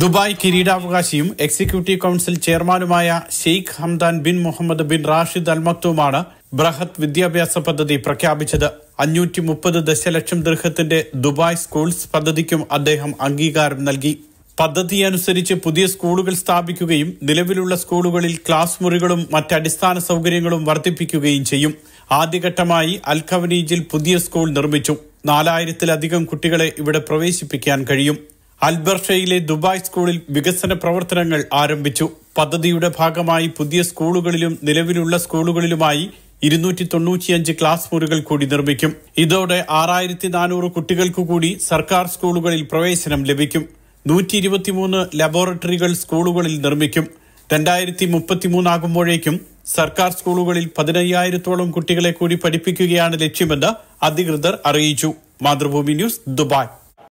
Dubai കിരീടാവകാശിയും executive council ചെയർമാനുമായ Sheikh Hamdan bin Mohammed bin Rashid Al മക്തൂമാണ് വിദ്യാഭ്യാസ പദ്ധതി പ്രഖ്യാപിച്ചത് അഞ്ഞൂറ്റി മുപ്പത് ദശലക്ഷം ദൃഹത്തിന്റെ ദുബായ് സ്കൂൾസ് പദ്ധതിക്കും അദ്ദേഹം അംഗീകാരം നൽകി പദ്ധതി അനുസരിച്ച് പുതിയ സ്കൂളുകൾ സ്ഥാപിക്കുകയും നിലവിലുള്ള സ്കൂളുകളിൽ ക്ലാസ് മുറികളും മറ്റടിസ്ഥാന സൗകര്യങ്ങളും വർദ്ധിപ്പിക്കുകയും ചെയ്യും ആദ്യഘട്ടമായി അൽഖവനീജിൽ പുതിയ സ്കൂൾ നിർമ്മിച്ചു നാലായിരത്തിലധികം കുട്ടികളെ ഇവിടെ പ്രവേശിപ്പിക്കാൻ കഴിയും അൽബർഷയിലെ ദുബായ് സ്കൂളിൽ വികസന പ്രവർത്തനങ്ങൾ ആരംഭിച്ചു പദ്ധതിയുടെ ഭാഗമായി പുതിയ സ്കൂളുകളിലും നിലവിലുള്ള സ്കൂളുകളിലുമായി ഇരുന്നൂറ്റി തൊണ്ണൂറ്റിയഞ്ച് ക്ലാസ് മുറികൾ കൂടി നിർമ്മിക്കും ഇതോടെ ആറായിരത്തി നാനൂറ് കുട്ടികൾക്കു കൂടി സർക്കാർ സ്കൂളുകളിൽ പ്രവേശനം ലഭിക്കും നൂറ്റി ഇരുപത്തിമൂന്ന് ലബോറട്ടറികൾ സ്കൂളുകളിൽ നിർമ്മിക്കും രണ്ടായിരത്തി മുപ്പത്തിമൂന്നാകുമ്പോഴേക്കും സർക്കാർ സ്കൂളുകളിൽ പതിനയ്യായിരത്തോളം കുട്ടികളെ കൂടി പഠിപ്പിക്കുകയാണ് ലക്ഷ്യമെന്ന് അധികൃതർ അറിയിച്ചു മാതൃഭൂമി ന്യൂസ് ദുബായ്